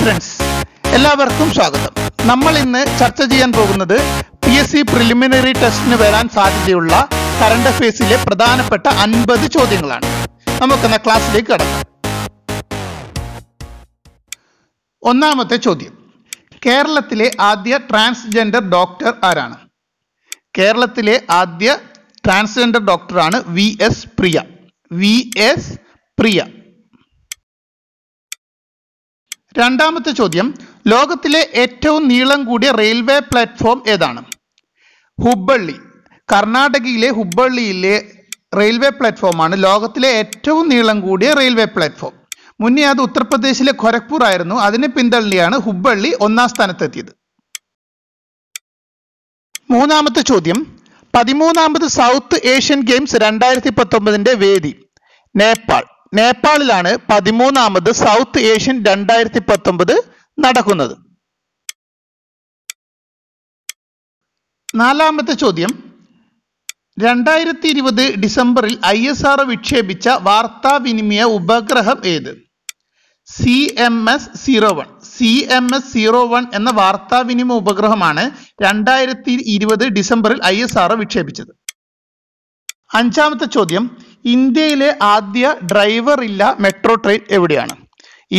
friends എല്ലാവർക്കും സ്വാഗതം നമ്മൾ ഇന്ന് ചർച്ച ചെയ്യാൻ പോകുന്നത് പി എസ് സി പ്രിലിമിനറി ടെസ്റ്റിന് വരാൻ സാധ്യതയുള്ള കറണ്ട് അഫയേഴ്സിലെ പ്രധാനപ്പെട്ട അൻപത് ചോദ്യങ്ങളാണ് നമുക്കെന്ന ക്ലാസ്സിലേക്ക് കടക്കാം ഒന്നാമത്തെ ചോദ്യം കേരളത്തിലെ ആദ്യ ട്രാൻസ്ജെൻഡർ ഡോക്ടർ ആരാണ് കേരളത്തിലെ ആദ്യ ട്രാൻസ്ജെൻഡർ ഡോക്ടറാണ് V S Priya V S Priya രണ്ടാമത്തെ ചോദ്യം ലോകത്തിലെ ഏറ്റവും നീളം കൂടിയ റെയിൽവേ പ്ലാറ്റ്ഫോം ഏതാണ് ഹുബ്ബള്ളി കർണാടകയിലെ ഹുബ്ബള്ളിയിലെ റെയിൽവേ പ്ലാറ്റ്ഫോമാണ് ലോകത്തിലെ ഏറ്റവും നീളം കൂടിയ റെയിൽവേ പ്ലാറ്റ്ഫോം മുന്നേ അത് ഉത്തർപ്രദേശിലെ ഖൊരക്പൂർ ആയിരുന്നു അതിനെ പിന്തള്ളിയാണ് ഹുബ്ബള്ളി ഒന്നാം സ്ഥാനത്തെത്തിയത് മൂന്നാമത്തെ ചോദ്യം പതിമൂന്നാമത് സൗത്ത് ഏഷ്യൻ ഗെയിംസ് രണ്ടായിരത്തി പത്തൊമ്പതിൻ്റെ വേദി നേപ്പാൾ നേപ്പാളിലാണ് പതിമൂന്നാമത് സൗത്ത് ഏഷ്യൻ രണ്ടായിരത്തി പത്തൊമ്പത് നടക്കുന്നത് നാലാമത്തെ ചോദ്യം രണ്ടായിരത്തി ഇരുപത് ഡിസംബറിൽ ഐ എസ് ആർ വിക്ഷേപിച്ച വാർത്താവിനിമയ ഉപഗ്രഹം ഏത് C M S zero one C M S zero one എന്ന വാർത്താവിനിമയ ഉപഗ്രഹമാണ് രണ്ടായിരത്തി ഇരുപത് ഡിസംബറിൽ ഐ എസ് ആർ വിക്ഷേപിച്ചത് അഞ്ചാമത്തെ ചോദ്യം ഇന്ത്യയിലെ ആദ്യ ഡ്രൈവർ ഇല്ല മെട്രോ ട്രെയിൻ എവിടെയാണ്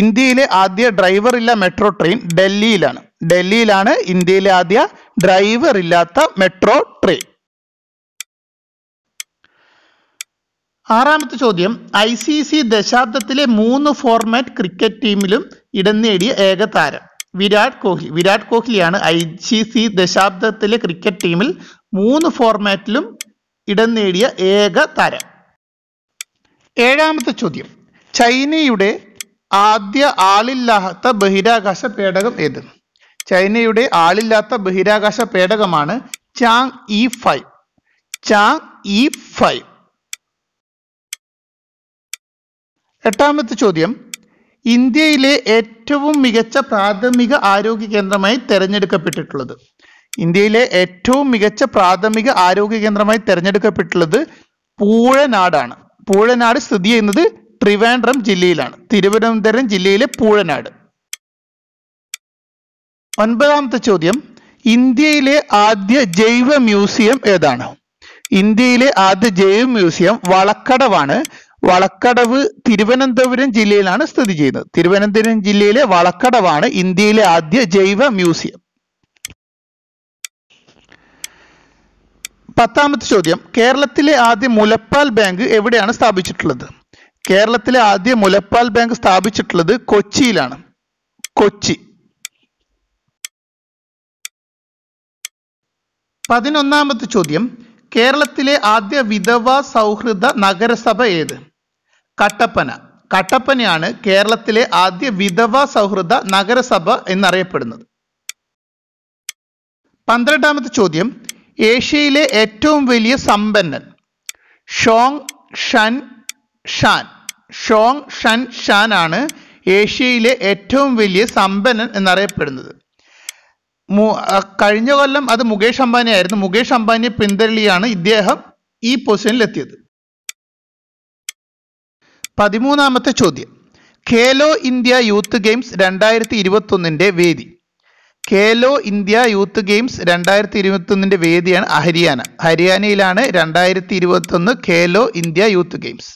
ഇന്ത്യയിലെ ആദ്യ ഡ്രൈവർ ഇല്ല മെട്രോ ട്രെയിൻ ഡൽഹിയിലാണ് ഡൽഹിയിലാണ് ഇന്ത്യയിലെ ആദ്യ ഡ്രൈവർ ഇല്ലാത്ത മെട്രോ ട്രെയിൻ ആറാമത്തെ ചോദ്യം ഐ സി സി ദശാബ്ദത്തിലെ മൂന്ന് ഫോർമാറ്റ് ക്രിക്കറ്റ് ടീമിലും ഇടം നേടിയ ഏക താരം വിരാട് കോഹ്ലി വിരാട് കോഹ്ലിയാണ് ഐ സി സി ദശാബ്ദത്തിലെ ക്രിക്കറ്റ് ടീമിൽ മൂന്ന് ഫോർമാറ്റിലും ഇടം നേടിയ ഏക താരം ഏഴാമത്തെ ചോദ്യം ചൈനയുടെ ആദ്യ ആളില്ലാത്ത ബഹിരാകാശ പേടകം ഏത് ചൈനയുടെ ആളില്ലാത്ത ബഹിരാകാശ പേടകമാണ് Chang'e five Chang'e five എട്ടാമത്തെ ചോദ്യം ഇന്ത്യയിലെ ഏറ്റവും മികച്ച പ്രാഥമിക ആരോഗ്യ കേന്ദ്രമായി തിരഞ്ഞെടുക്കപ്പെട്ടിട്ടുള്ളത് ഇന്ത്യയിലെ ഏറ്റവും മികച്ച പ്രാഥമിക ആരോഗ്യ കേന്ദ്രമായി തിരഞ്ഞെടുക്കപ്പെട്ടുള്ളത് പൂഴനാടാണ് പൂഴനാട് സ്ഥിതി ചെയ്യുന്നത് ട്രിവാൻഡ്രം ജില്ലയിലാണ് തിരുവനന്തപുരം ജില്ലയിലെ പൂഴനാട് ഒൻപതാമത്തെ ചോദ്യം ഇന്ത്യയിലെ ആദ്യ ജൈവ മ്യൂസിയം ഏതാണ് ഇന്ത്യയിലെ ആദ്യ ജൈവ മ്യൂസിയം വളക്കടവാണ് വളക്കടവ് തിരുവനന്തപുരം ജില്ലയിലാണ് സ്ഥിതി ചെയ്യുന്നത് തിരുവനന്തപുരം ജില്ലയിലെ വളക്കടവാണ് ഇന്ത്യയിലെ ആദ്യ ജൈവ മ്യൂസിയം പത്താമത്തെ ചോദ്യം കേരളത്തിലെ ആദ്യ മുലപ്പാൽ ബാങ്ക് എവിടെയാണ് സ്ഥാപിച്ചിട്ടുള്ളത് കേരളത്തിലെ ആദ്യ മുലപ്പാൽ ബാങ്ക് സ്ഥാപിച്ചിട്ടുള്ളത് കൊച്ചിയിലാണ് കൊച്ചി പതിനൊന്നാമത്തെ ചോദ്യം കേരളത്തിലെ ആദ്യ വിധവ സൗഹൃദ നഗരസഭ ഏത് കട്ടപ്പന കട്ടപ്പനയാണ് കേരളത്തിലെ ആദ്യ വിധവ സൗഹൃദ നഗരസഭ എന്നറിയപ്പെടുന്നത് പന്ത്രണ്ടാമത്തെ ചോദ്യം ഏഷ്യയിലെ ഏറ്റവും വലിയ സമ്പന്നൻ ഷോങ് ഷൻ ഷാൻ ഷോങ് ഷൻ ഷാൻ ആണ് ഏഷ്യയിലെ ഏറ്റവും വലിയ സമ്പന്നൻ എന്നറിയപ്പെടുന്നത് കഴിഞ്ഞ കൊല്ലം അത് മുകേഷ് അംബാനി ആയിരുന്നു മുകേഷ് അംബാനിയെ പിന്തള്ളിയാണ് ഇദ്ദേഹം ഈ പൊസിഷനിലെത്തിയത് പതിമൂന്നാമത്തെ ചോദ്യം ഖേലോ ഇന്ത്യ യൂത്ത് ഗെയിംസ് രണ്ടായിരത്തി ഇരുപത്തൊന്നിൻ്റെ വേദി ഖേലോ ഇന്ത്യ യൂത്ത് ഗെയിംസ് രണ്ടായിരത്തി ഇരുപത്തൊന്നിൻ്റെ വേദിയാണ് ഹരിയാന ഹരിയാനയിലാണ് രണ്ടായിരത്തി ഇരുപത്തൊന്ന് ഖേലോ ഇന്ത്യ യൂത്ത് ഗെയിംസ്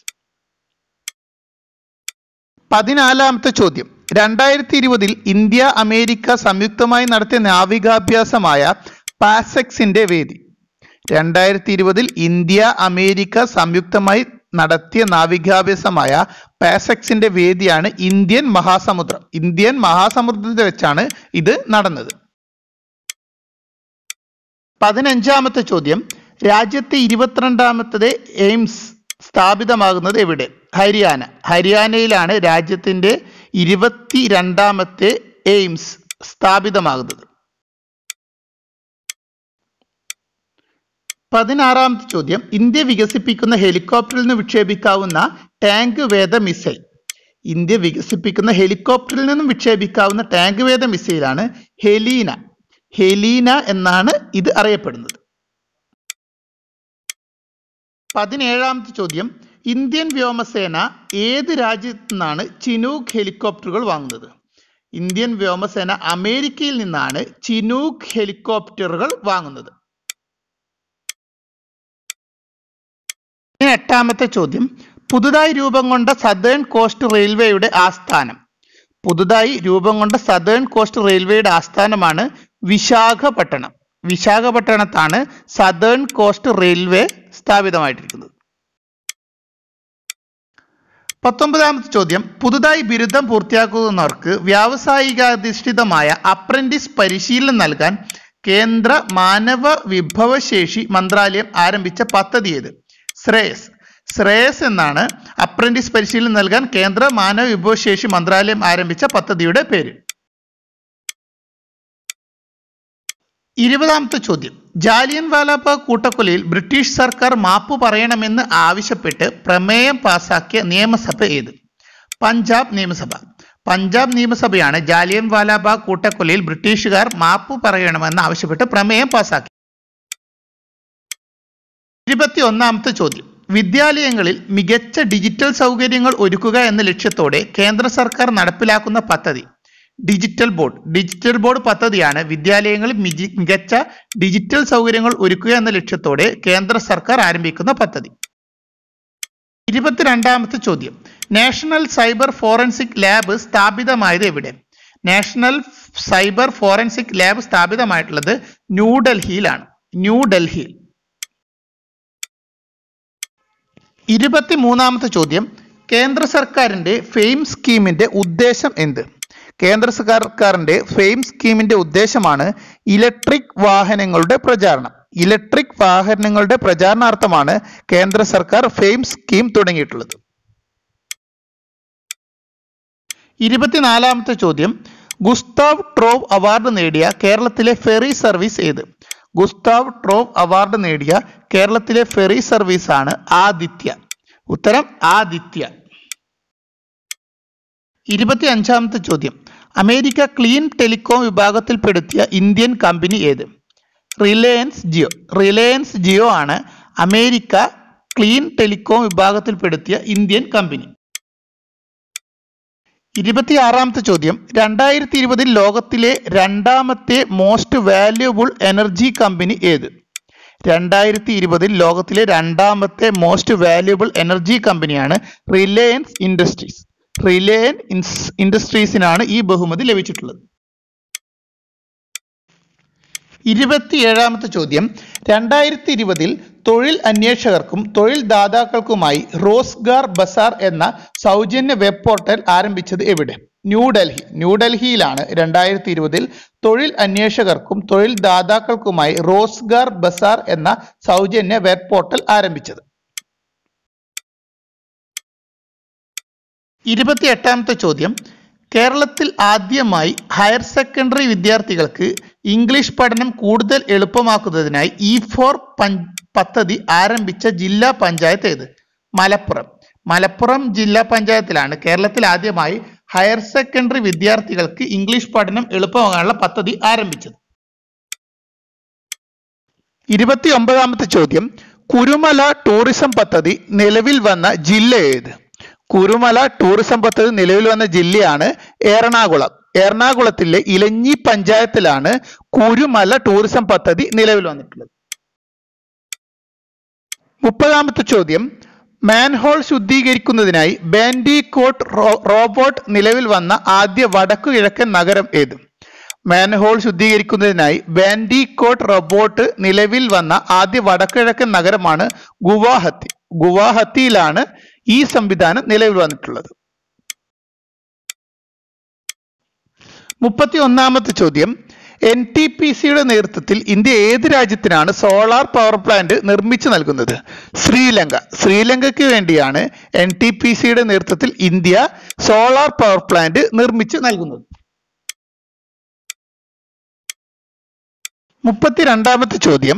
പതിനാലാമത്തെ ചോദ്യം രണ്ടായിരത്തി ഇരുപതിൽ ഇന്ത്യ അമേരിക്ക സംയുക്തമായി നടത്തിയ നാവികാഭ്യാസമായ പാസെക്സിന്റെ വേദി രണ്ടായിരത്തി ഇരുപതിൽ ഇന്ത്യ അമേരിക്ക സംയുക്തമായി നടത്തിയ നാവികാഭ്യാസമായ പാസക്സിന്റെ വേദിയാണ് ഇന്ത്യൻ മഹാസമുദ്രം ഇന്ത്യൻ മഹാസമുദ്രത്തിൽ വെച്ചാണ് ഇത് നടന്നത് പതിനഞ്ചാമത്തെ ചോദ്യം രാജ്യത്തെ ഇരുപത്തിരണ്ടാമത്തത് എയിംസ് സ്ഥാപിതമാകുന്നത് എവിടെ ഹരിയാന ഹരിയാനയിലാണ് രാജ്യത്തിൻ്റെ ഇരുപത്തി രണ്ടാമത്തെ എയിംസ് സ്ഥാപിതമാകുന്നത് പതിനാറാമത്തെ ചോദ്യം ഇന്ത്യ വികസിപ്പിക്കുന്ന ഹെലികോപ്റ്ററിൽ നിന്ന് വിക്ഷേപിക്കാവുന്ന ടാങ്ക് വേദ മിസൈൽ ഇന്ത്യ വികസിപ്പിക്കുന്ന ഹെലികോപ്റ്ററിൽ നിന്നും വിക്ഷേപിക്കാവുന്ന ടാങ്ക് വേദ മിസൈലാണ് ഹെലീന ഹെലീന എന്നാണ് ഇത് അറിയപ്പെടുന്നത് പതിനേഴാമത്തെ ചോദ്യം ഇന്ത്യൻ വ്യോമസേന ഏത് രാജ്യത്തു നിന്നാണ് ചിനൂക്ക് ഹെലികോപ്റ്ററുകൾ വാങ്ങുന്നത് ഇന്ത്യൻ വ്യോമസേന അമേരിക്കയിൽ നിന്നാണ് ചിനൂക്ക് ഹെലികോപ്റ്ററുകൾ വാങ്ങുന്നത് ഇനി എട്ടാമത്തെ ചോദ്യം പുതുതായി രൂപം കൊണ്ട സദേൺ കോസ്റ്റ് റെയിൽവേയുടെ ആസ്ഥാനം പുതുതായി രൂപം കൊണ്ട സദേൺ കോസ്റ്റ് റെയിൽവേയുടെ ആസ്ഥാനമാണ് വിശാഖപട്ടണം വിശാഖപട്ടണത്താണ് സദേൺ കോസ്റ്റ് റെയിൽവേ സ്ഥാപിതമായിട്ടിരിക്കുന്നത് പത്തൊമ്പതാമത്തെ ചോദ്യം പുതുതായി ബിരുദം പൂർത്തിയാക്കുന്നവർക്ക് വ്യാവസായികാധിഷ്ഠിതമായ അപ്രന്റിസ് പരിശീലനം നൽകാൻ കേന്ദ്ര മാനവ വിഭവശേഷി മന്ത്രാലയം ആരംഭിച്ച പദ്ധതി ഏത് ശ്രേയസ് ശ്രേയസ് എന്നാണ് അപ്രന്റീസ് പരിശീലനം നൽകാൻ കേന്ദ്ര മാനവ വിഭവശേഷി മന്ത്രാലയം ആരംഭിച്ച പദ്ധതിയുടെ പേര് ഇരുപതാമത്തെ ചോദ്യം ജാലിയൻവാലാബാഗ് കൂട്ടക്കൊലയിൽ ബ്രിട്ടീഷ് സർക്കാർ മാപ്പ് പറയണമെന്ന് ആവശ്യപ്പെട്ട് പ്രമേയം പാസാക്കിയ നിയമസഭ ഏത് പഞ്ചാബ് നിയമസഭ പഞ്ചാബ് നിയമസഭയാണ് ജാലിയൻവാലാബാഗ് കൂട്ടക്കൊലയിൽ ബ്രിട്ടീഷുകാർ മാപ്പ് പറയണമെന്ന് ആവശ്യപ്പെട്ട് പ്രമേയം പാസാക്കി ഇരുപത്തി ഒന്നാമത്തെ ചോദ്യം വിദ്യാലയങ്ങളിൽ മികച്ച ഡിജിറ്റൽ സൗകര്യങ്ങൾ ഒരുക്കുക എന്ന ലക്ഷ്യത്തോടെ കേന്ദ്ര സർക്കാർ നടപ്പിലാക്കുന്ന പദ്ധതി ഡിജിറ്റൽ ബോർഡ് ഡിജിറ്റൽ ബോർഡ് പദ്ധതിയാണ് വിദ്യാലയങ്ങളിൽ മികച്ച ഡിജിറ്റൽ സൗകര്യങ്ങൾ ഒരുക്കുക എന്ന ലക്ഷ്യത്തോടെ കേന്ദ്ര സർക്കാർ ആരംഭിക്കുന്ന പദ്ധതി ഇരുപത്തിരണ്ടാമത്തെ ചോദ്യം നാഷണൽ സൈബർ ഫോറൻസിക് ലാബ് സ്ഥാപിതമായത് എവിടെ നാഷണൽ സൈബർ ഫോറൻസിക് ലാബ് സ്ഥാപിതമായിട്ടുള്ളത് ന്യൂഡൽഹിയിലാണ് ന്യൂഡൽഹിയിൽ മൂന്നാമത്തെ ചോദ്യം കേന്ദ്ര സർക്കാരിൻ്റെ ഫെയിം സ്കീമിൻ്റെ ഉദ്ദേശം എന്ത് കേന്ദ്ര സർക്കാരിൻ്റെ ഫെയിം സ്കീമിൻ്റെ ഉദ്ദേശമാണ് ഇലക്ട്രിക് വാഹനങ്ങളുടെ പ്രചാരണം ഇലക്ട്രിക് വാഹനങ്ങളുടെ പ്രചാരണാർത്ഥമാണ് കേന്ദ്ര സർക്കാർ ഫെയിം സ്കീം തുടങ്ങിയിട്ടുള്ളത് ഇരുപത്തിനാലാമത്തെ ചോദ്യം ഗുസ്താവ് ട്രോവ് അവാർഡ് നേടിയ കേരളത്തിലെ ഫെറി സർവീസ് ഏത് ഗുസ്താവ് ട്രോം അവാർഡ് നേടിയ കേരളത്തിലെ ഫെറി സർവീസ് ആണ് ആദിത്യ ഉത്തരം ആദിത്യ ഇരുപത്തി അഞ്ചാമത്തെ ചോദ്യം അമേരിക്ക ക്ലീൻ ടെലികോം വിഭാഗത്തിൽപ്പെടുത്തിയ ഇന്ത്യൻ കമ്പനി ഏത് റിലയൻസ് ജിയോ റിലയൻസ് ജിയോ ആണ് അമേരിക്ക ക്ലീൻ ടെലികോം വിഭാഗത്തിൽപ്പെടുത്തിയ ഇന്ത്യൻ കമ്പനി ഇരുപത്തിയാറാമത്തെ ചോദ്യം രണ്ടായിരത്തി ഇരുപതിൽ ലോകത്തിലെ രണ്ടാമത്തെ മോസ്റ്റ് വാല്യുബിൾ എനർജി കമ്പനി ഏത് രണ്ടായിരത്തി ഇരുപതിൽ ലോകത്തിലെ രണ്ടാമത്തെ മോസ്റ്റ് വാല്യുബിൾ എനർജി കമ്പനിയാണ് റിലയൻസ് ഇൻഡസ്ട്രീസ് റിലയൻസ് ഇൻഡസ്ട്രീസിനാണ് ഈ ബഹുമതി ലഭിച്ചിട്ടുള്ളത് ഇരുപത്തിയേഴാമത്തെ ചോദ്യം രണ്ടായിരത്തി ഇരുപതിൽ തൊഴിൽ അന്വേഷകർക്കും തൊഴിൽ ദാതാക്കൾക്കുമായി റോസ്ഗാർ ബസാർ എന്ന സൗജന്യ വെബ് പോർട്ടൽ ആരംഭിച്ചത് എവിടെ ന്യൂഡൽഹി ന്യൂഡൽഹിയിലാണ് രണ്ടായിരത്തി ഇരുപതിൽ തൊഴിൽ അന്വേഷകർക്കും തൊഴിൽ ദാതാക്കൾക്കുമായി റോസ്ഗാർ ബസാർ എന്ന സൗജന്യ വെബ് പോർട്ടൽ ആരംഭിച്ചത് ഇരുപത്തിയെട്ടാമത്തെ ചോദ്യം കേരളത്തിൽ ആദ്യമായി ഹയർ സെക്കൻഡറി വിദ്യാർത്ഥികൾക്ക് ഇംഗ്ലീഷ് പഠനം കൂടുതൽ എളുപ്പമാക്കുന്നതിനായി ഇ ഫോർ പദ്ധതി ആരംഭിച്ച ജില്ലാ പഞ്ചായത്ത് ഏത് മലപ്പുറം മലപ്പുറം ജില്ലാ പഞ്ചായത്തിലാണ് കേരളത്തിൽ ആദ്യമായി ഹയർ സെക്കൻഡറി വിദ്യാർത്ഥികൾക്ക് ഇംഗ്ലീഷ് പഠനം എളുപ്പമാകാനുള്ള പദ്ധതി ആരംഭിച്ചത് ഇരുപത്തി ഒമ്പതാമത്തെ ചോദ്യം കുരുമല ടൂറിസം പദ്ധതി നിലവിൽ വന്ന ജില്ല ഏത് കുരുമല ടൂറിസം പദ്ധതി നിലവിൽ വന്ന ജില്ലയാണ് എറണാകുളം എറണാകുളത്തിലെ ഇലഞ്ഞി പഞ്ചായത്തിലാണ് കുരുമല ടൂറിസം പദ്ധതി നിലവിൽ വന്നിട്ടുള്ളത് മുപ്പതാമത്തെ ചോദ്യം മാൻഹോൾ ശുദ്ധീകരിക്കുന്നതിനായി ബാൻഡിക്കോട്ട് റോബോട്ട് നിലവിൽ വന്ന ആദ്യ വടക്കു കിഴക്കൻ നഗരം ഏത് മാൻഹോൾ ശുദ്ധീകരിക്കുന്നതിനായി ബാൻഡിക്കോട്ട് റോബോട്ട് നിലവിൽ വന്ന ആദ്യ വടക്കു കിഴക്കൻ നഗരമാണ് ഗുവാഹത്തി ഗുവാഹത്തിയിലാണ് ഈ സംവിധാനം നിലവിൽ വന്നിട്ടുള്ളത് മുപ്പത്തി ഒന്നാമത്തെ ചോദ്യം എൻ ടി പി സിയുടെ നേതൃത്വത്തിൽ ഇന്ത്യ ഏത് രാജ്യത്തിനാണ് സോളാർ പവർ പ്ലാന്റ് നിർമ്മിച്ചു നൽകുന്നത് ശ്രീലങ്ക ശ്രീലങ്കയ്ക്ക് വേണ്ടിയാണ് എൻ ടി പി സിയുടെ നേതൃത്വത്തിൽ ഇന്ത്യ സോളാർ പവർ പ്ലാന്റ് നിർമ്മിച്ചു നൽകുന്നത് മുപ്പത്തിരണ്ടാമത്തെ ചോദ്യം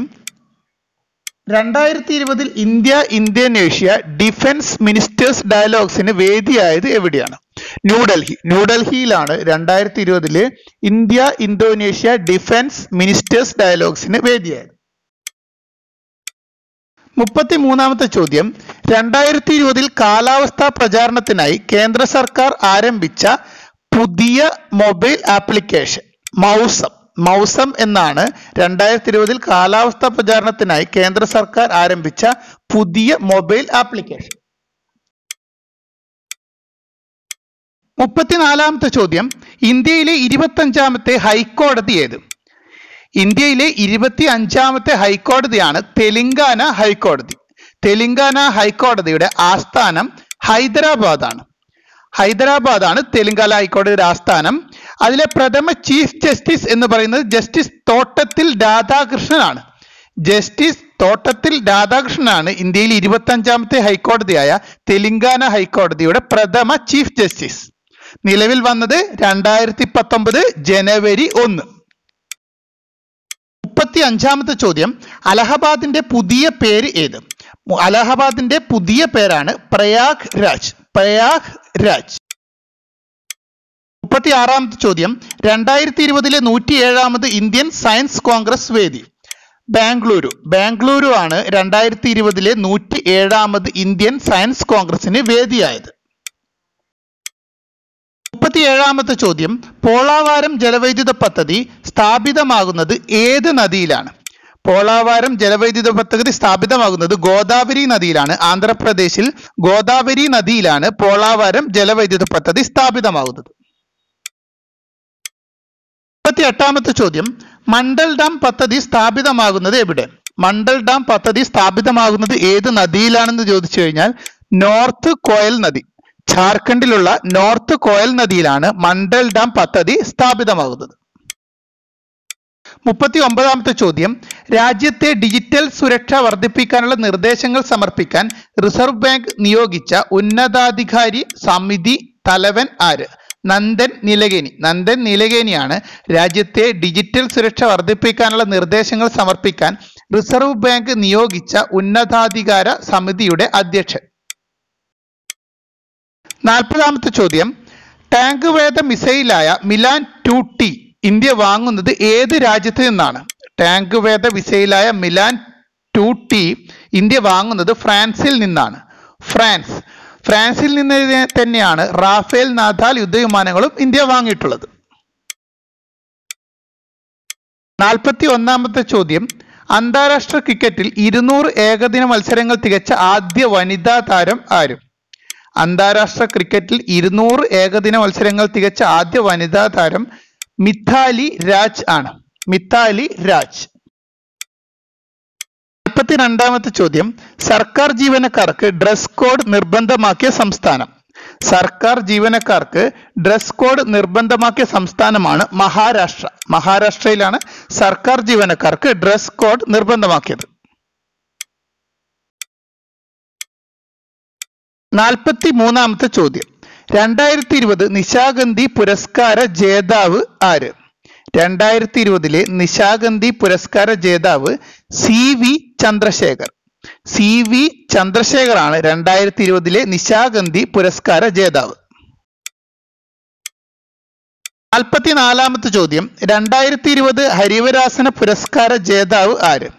രണ്ടായിരത്തി ഇരുപതിൽ India Indian Asia defence ministers ഡയലോഗ്സിന് വേദിയായത് എവിടെയാണ് ന്യൂഡൽഹി ന്യൂഡൽഹിയിലാണ് രണ്ടായിരത്തി ഇരുപതില് ഇന്ത്യ ഇന്തോനേഷ്യ ഡിഫൻസ് മിനിസ്റ്റേഴ്സ് ഡയലോഗ്സിന് വേദിയായത് മുപ്പത്തി മൂന്നാമത്തെ ചോദ്യം രണ്ടായിരത്തി ഇരുപതിൽ കാലാവസ്ഥാ പ്രചാരണത്തിനായി കേന്ദ്ര സർക്കാർ ആരംഭിച്ച പുതിയ മൊബൈൽ ആപ്ലിക്കേഷൻ മൗസം മൗസം എന്നാണ് രണ്ടായിരത്തി ഇരുപതിൽ കാലാവസ്ഥാ പ്രചാരണത്തിനായി കേന്ദ്ര സർക്കാർ ആരംഭിച്ച പുതിയ മൊബൈൽ ആപ്ലിക്കേഷൻ മുപ്പത്തിനാലാമത്തെ ചോദ്യം ഇന്ത്യയിലെ അഞ്ചാമത്തെ ഹൈക്കോടതി ഏത് ഇന്ത്യയിലെ ഇരുപത്തി അഞ്ചാമത്തെ ഹൈക്കോടതിയാണ് തെലങ്കാന ഹൈക്കോടതി തെലങ്കാന ഹൈക്കോടതിയുടെ ആസ്ഥാനം ഹൈദരാബാദാണ് ഹൈദരാബാദാണ് തെലങ്കാന ഹൈക്കോടതിയുടെ ആസ്ഥാനം അതിലെ പ്രഥമ ചീഫ് ജസ്റ്റിസ് എന്ന് പറയുന്നത് ജസ്റ്റിസ് തോട്ടത്തിൽ രാധാകൃഷ്ണനാണ് ജസ്റ്റിസ് തോട്ടത്തിൽ രാധാകൃഷ്ണനാണ് ഇന്ത്യയിൽ അഞ്ചാമത്തെ ഹൈക്കോടതിയായ തെലങ്കാന ഹൈക്കോടതിയുടെ പ്രഥമ ചീഫ് ജസ്റ്റിസ് നിലവിൽ വന്നത് രണ്ടായിരത്തി പത്തൊമ്പത് ജനുവരി ഒന്ന് മുപ്പത്തി അഞ്ചാമത്തെ ചോദ്യം അലഹബാദിന്റെ പുതിയ പേര് ഏത് അലഹബാദിന്റെ പുതിയ പേരാണ് പ്രയാഗ് രാജ് പ്രയാഗ് രാജ് മുപ്പത്തി ആറാമത്തെ ചോദ്യം രണ്ടായിരത്തി ഇരുപതിലെ നൂറ്റി ഏഴാമത് ഇന്ത്യൻ സയൻസ് കോൺഗ്രസ് വേദി ബാംഗ്ലൂരു ബാംഗ്ലൂരു ആണ് രണ്ടായിരത്തി ഇരുപതിലെ നൂറ്റി ഏഴാമത് ഇന്ത്യൻ സയൻസ് കോൺഗ്രസിന് വേദിയായത് ഏഴാമത്തെ ചോദ്യം പോളാവാരം ജലവൈദ്യുത പദ്ധതി സ്ഥാപിതമാകുന്നത് ഏത് നദിയിലാണ് പോളാവാരം ജലവൈദ്യുത പദ്ധതി സ്ഥാപിതമാകുന്നത് ഗോദാവരി നദിയിലാണ് ആന്ധ്രാപ്രദേശിൽ ഗോദാവരി നദിയിലാണ് പോളാവാരം ജലവൈദ്യുത പദ്ധതി സ്ഥാപിതമാകുന്നത് മുപ്പത്തി എട്ടാമത്തെ ചോദ്യം മണ്ഡൽ ഡാം പദ്ധതി സ്ഥാപിതമാകുന്നത് എവിടെ മണ്ഡൽ ഡാം പദ്ധതി സ്ഥാപിതമാകുന്നത് ഏത് നദിയിലാണെന്ന് ചോദിച്ചു കഴിഞ്ഞാൽ നോർത്ത് കോയൽ നദി ജാർഖണ്ഡിലുള്ള നോർത്ത് കോയൽ നദിയിലാണ് മണ്ഡൽ ഡാം പദ്ധതി സ്ഥാപിതമാകുന്നത് മുപ്പത്തി ഒമ്പതാമത്തെ ചോദ്യം രാജ്യത്തെ ഡിജിറ്റൽ സുരക്ഷ വർദ്ധിപ്പിക്കാനുള്ള നിർദ്ദേശങ്ങൾ സമർപ്പിക്കാൻ റിസർവ് ബാങ്ക് നിയോഗിച്ച ഉന്നതാധികാരി സമിതി തലവൻ ആര് നന്ദൻ നിലകേനി നന്ദൻ നിലകേനിയാണ് രാജ്യത്തെ ഡിജിറ്റൽ സുരക്ഷ വർദ്ധിപ്പിക്കാനുള്ള നിർദ്ദേശങ്ങൾ സമർപ്പിക്കാൻ റിസർവ് ബാങ്ക് നിയോഗിച്ച ഉന്നതാധികാര സമിതിയുടെ അധ്യക്ഷൻ നാൽപ്പതാമത്തെ ചോദ്യം ടാങ്ക് വേദ മിസൈലായ മിലാൻ ടു ടി ഇന്ത്യ വാങ്ങുന്നത് ഏത് രാജ്യത്ത് നിന്നാണ് ടാങ്ക് വേദ മിസൈലായ മിലാൻ ടു ടി ഇന്ത്യ വാങ്ങുന്നത് ഫ്രാൻസിൽ നിന്നാണ് ഫ്രാൻസ് ഫ്രാൻസിൽ നിന്ന് തന്നെയാണ് റാഫേൽ നാഥാൽ യുദ്ധവിമാനങ്ങളും ഇന്ത്യ വാങ്ങിയിട്ടുള്ളത് നാൽപ്പത്തി ഒന്നാമത്തെ ചോദ്യം അന്താരാഷ്ട്ര ക്രിക്കറ്റിൽ ഇരുന്നൂറ് ഏകദിന മത്സരങ്ങൾ തികച്ച ആദ്യ വനിതാ താരം ആരും അന്താരാഷ്ട്ര ക്രിക്കറ്റിൽ ഇരുന്നൂറ് ഏകദിന മത്സരങ്ങൾ തികച്ച ആദ്യ വനിതാ താരം മിഥാലി രാജ് ആണ് മിത്താലി രാജ് രണ്ടാമത്തെ ചോദ്യം സർക്കാർ ജീവനക്കാർക്ക് ഡ്രസ് കോഡ് നിർബന്ധമാക്കിയ സംസ്ഥാനം സർക്കാർ ജീവനക്കാർക്ക് ഡ്രസ് കോഡ് നിർബന്ധമാക്കിയ സംസ്ഥാനമാണ് മഹാരാഷ്ട്ര മഹാരാഷ്ട്രയിലാണ് സർക്കാർ ജീവനക്കാർക്ക് ഡ്രസ് കോഡ് നിർബന്ധമാക്കിയത് നാൽപ്പത്തി മൂന്നാമത്തെ ചോദ്യം രണ്ടായിരത്തി ഇരുപത് നിശാഗന്ധി പുരസ്കാര ജേതാവ് ആര് രണ്ടായിരത്തി ഇരുപതിലെ നിശാഗന്ധി പുരസ്കാര ജേതാവ് C V Chandrasekhar C V ചന്ദ്രശേഖറാണ് രണ്ടായിരത്തി ഇരുപതിലെ നിശാഗന്ധി പുരസ്കാര ജേതാവ് നാൽപ്പത്തി നാലാമത്തെ ചോദ്യം രണ്ടായിരത്തി ഇരുപത് ഹരിവരാസന പുരസ്കാര ജേതാവ് ആര്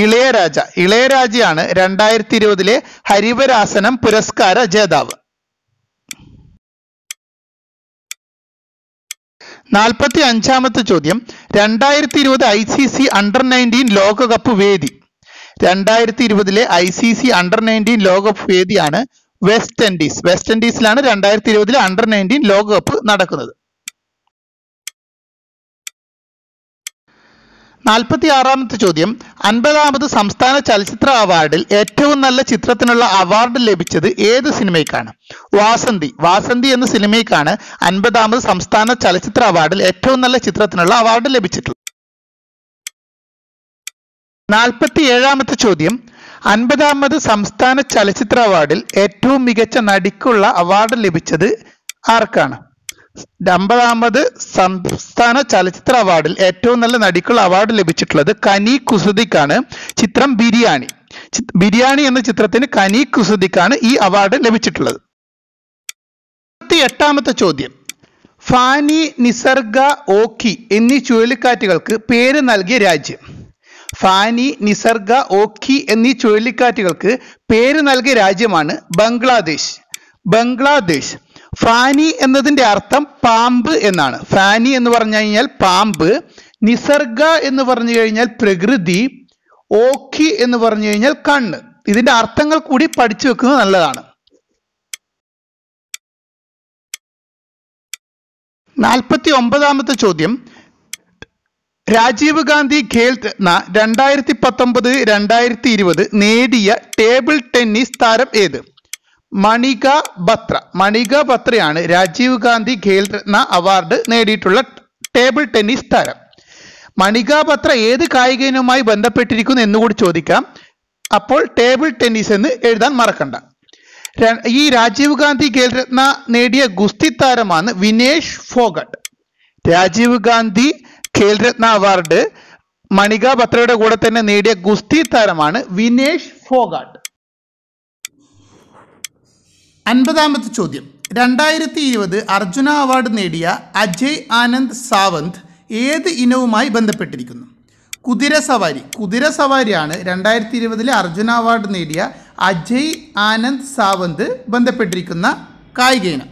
ഇളയരാജ ഇളയരാജയാണ് രണ്ടായിരത്തി ഇരുപതിലെ ഹരിവരാസനം പുരസ്കാര ജേതാവ് നാൽപ്പത്തി അഞ്ചാമത്തെ ചോദ്യം രണ്ടായിരത്തി ഇരുപത് I C C under nineteen ലോകകപ്പ് വേദി രണ്ടായിരത്തി ഇരുപതിലെ I C C under nineteen ലോകകപ്പ് വേദിയാണ് വെസ്റ്റ് ഇൻഡീസ് വെസ്റ്റ് ഇൻഡീസിലാണ് രണ്ടായിരത്തി ഇരുപതിലെ അണ്ടർ നയൻറ്റീൻ ലോകകപ്പ് നടക്കുന്നത് നാൽപ്പത്തി ആറാമത്തെ ചോദ്യം അൻപതാമത് സംസ്ഥാന ചലച്ചിത്ര അവാർഡിൽ ഏറ്റവും നല്ല ചിത്രത്തിനുള്ള അവാർഡ് ലഭിച്ചത് ഏത് സിനിമയ്ക്കാണ് വാസന്തി വാസന്തി എന്ന സിനിമയ്ക്കാണ് അൻപതാമത് സംസ്ഥാന ചലച്ചിത്ര അവാർഡിൽ ഏറ്റവും നല്ല ചിത്രത്തിനുള്ള അവാർഡ് ലഭിച്ചിട്ടുള്ളത് നാൽപ്പത്തി ഏഴാമത്തെ ചോദ്യം അൻപതാമത് സംസ്ഥാന ചലച്ചിത്ര അവാർഡിൽ ഏറ്റവും മികച്ച നടിക്കുള്ള അവാർഡ് ലഭിച്ചത് ആർക്കാണ് അമ്പതാമത് സംസ്ഥാന ചലച്ചിത്ര അവാർഡിൽ ഏറ്റവും നല്ല നടിക്കുള്ള അവാർഡ് ലഭിച്ചിട്ടുള്ളത് കനി കുസൃതിക്കാണ് ചിത്രം ബിരിയാണി ബിരിയാണി എന്ന ചിത്രത്തിന് കനി കുസൃതിക്കാണ് ഈ അവാർഡ് ലഭിച്ചിട്ടുള്ളത് എട്ടാമത്തെ ചോദ്യം ഫാനി നിസർഗ ഓഖി എന്നീ ചുഴലിക്കാറ്റുകൾക്ക് പേര് നൽകിയ രാജ്യം ഫാനി നിസർഗ ഓഖി എന്നീ ചുഴലിക്കാറ്റുകൾക്ക് പേര് നൽകിയ രാജ്യമാണ് ബംഗ്ലാദേശ് ബംഗ്ലാദേശ് ഫാനി എന്നതിൻ്റെ അർത്ഥം പാമ്പ് എന്നാണ് ഫാനി എന്ന് പറഞ്ഞു കഴിഞ്ഞാൽ പാമ്പ് നിസർഗ എന്ന് പറഞ്ഞു കഴിഞ്ഞാൽ പ്രകൃതി ഓഖി എന്ന് പറഞ്ഞു കഴിഞ്ഞാൽ കണ്ണ് ഇതിൻ്റെ അർത്ഥങ്ങൾ കൂടി പഠിച്ചു വെക്കുന്നത് നല്ലതാണ് നാൽപ്പത്തി ഒമ്പതാമത്തെ ചോദ്യം രാജീവ് ഗാന്ധി ഖേൽ രത്ന രണ്ടായിരത്തി പത്തൊമ്പത് രണ്ടായിരത്തി ഇരുപത് നേടിയ ടേബിൾ ടെന്നീസ് താരം ഏത് മണിക ബത്ര മണിക ബത്രയാണ് രാജീവ് ഗാന്ധി ഖേൽ രത്ന അവാർഡ് നേടിയിട്ടുള്ള ടേബിൾ ടെന്നീസ് താരം മണിക ബത്ര ഏത് കായിക ഇനവുമായി ബന്ധപ്പെട്ടിരിക്കുന്നു എന്നുകൂടി ചോദിക്കാം അപ്പോൾ ടേബിൾ ടെന്നീസ് എന്ന് എഴുതാൻ മറക്കണ്ട ഈ രാജീവ് ഗാന്ധി ഖേൽ രത്ന നേടിയ ഗുസ്തി താരമാണ് വിനേഷ് ഫോഗട്ട് രാജീവ് ഗാന്ധി ഖേൽ രത്ന അവാർഡ് മണിക ബത്രയുടെ കൂടെ തന്നെ നേടിയ ഗുസ്തി താരമാണ് വിനേഷ് ഫോഗാട്ട് അൻപതാമത്തെ ചോദ്യം രണ്ടായിരത്തി ഇരുപത് അർജുന അവാർഡ് നേടിയ അജയ് ആനന്ദ് സാവന്ത് ഏത് ഇനവുമായി ബന്ധപ്പെട്ടിരിക്കുന്നു കുതിര സവാരി കുതിര സവാരിയാണ് രണ്ടായിരത്തി ഇരുപതിലെ അർജുന അവാർഡ് നേടിയ അജയ് ആനന്ദ് സാവന്ത് ബന്ധപ്പെട്ടിരിക്കുന്ന കായിക ഇനം